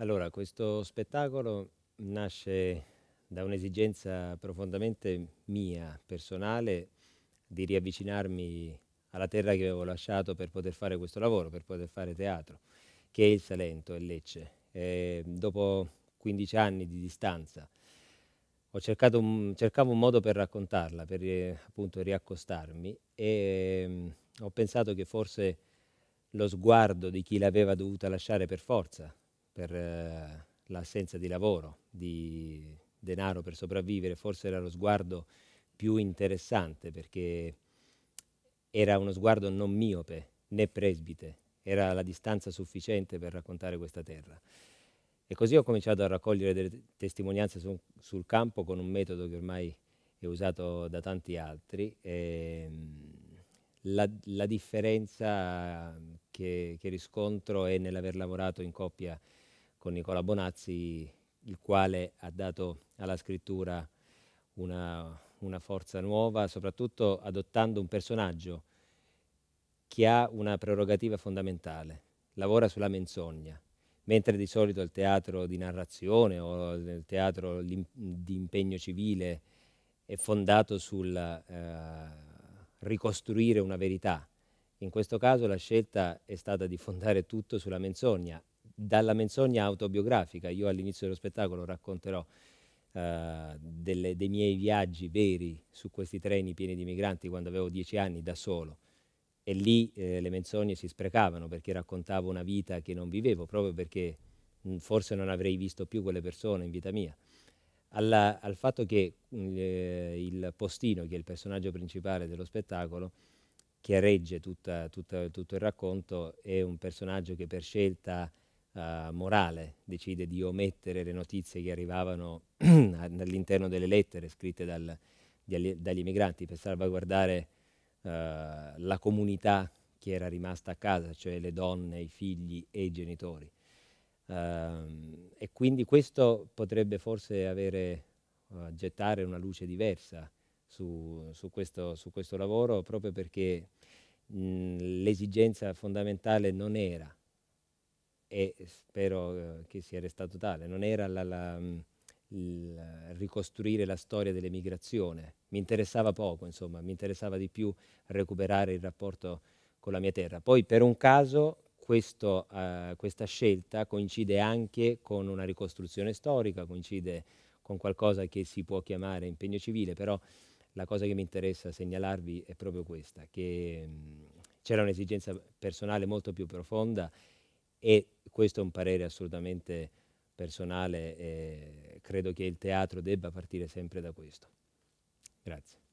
Allora, questo spettacolo nasce da un'esigenza profondamente mia, personale, di riavvicinarmi alla terra che avevo lasciato per poter fare questo lavoro, per poter fare teatro, che è il Salento e Lecce. E dopo 15 anni di distanza un, cercavo un modo per raccontarla, per appunto riaccostarmi e mh, mm, ho pensato che forse lo sguardo di chi l'aveva dovuta lasciare per forza, per eh, l'assenza di lavoro, di denaro per sopravvivere, forse era lo sguardo più interessante perché era uno sguardo non miope né presbite, era la distanza sufficiente per raccontare questa terra. E così ho cominciato a raccogliere delle testimonianze su, sul campo con un metodo che ormai è usato da tanti altri. E, ehm, la, la, differenza che, che riscontro è nell'aver lavorato in coppia con Nicola Bonazzi, il quale ha dato alla scrittura una, una forza nuova, soprattutto adottando un personaggio che ha una prerogativa fondamentale, lavora sulla menzogna, mentre di solito il teatro di narrazione o il teatro di impegno civile è fondato sul eh, ricostruire una verità. In questo caso la scelta è stata di fondare tutto sulla menzogna, dalla menzogna autobiografica. Io all'inizio dello spettacolo racconterò eh, delle, dei miei viaggi veri su questi treni pieni di migranti quando avevo dieci anni da solo. E lì eh, le menzogne si sprecavano perché raccontavo una vita che non vivevo, proprio perché mh, mm, forse non avrei visto più quelle persone in vita mia. Alla, al fatto che mm, eh, il postino, che è il personaggio principale dello spettacolo, che regge tutta, tutta, tutto il racconto, è un personaggio che per scelta uh, morale, decide di omettere le notizie che arrivavano all'interno delle lettere scritte dal, dagli emigranti per salvaguardare uh, la comunità che era rimasta a casa, cioè le donne, i figli e i genitori. Uh, e quindi questo potrebbe forse avere, uh, gettare una luce diversa su, su, questo, su questo, lavoro, proprio perché l'esigenza fondamentale non era e spero eh, che sia restato tale, non era la, la, mm, la, ricostruire la storia dell'emigrazione, mi interessava poco, insomma, mi interessava di più recuperare il rapporto con la mia terra. Poi per un caso questo, uh, questa scelta coincide anche con una ricostruzione storica, coincide con qualcosa che si può chiamare impegno civile, però la cosa che mi interessa segnalarvi è proprio questa, che mm, c'era un'esigenza personale molto più profonda e questo è un parere assolutamente personale, e credo che il teatro debba partire sempre da questo. Grazie.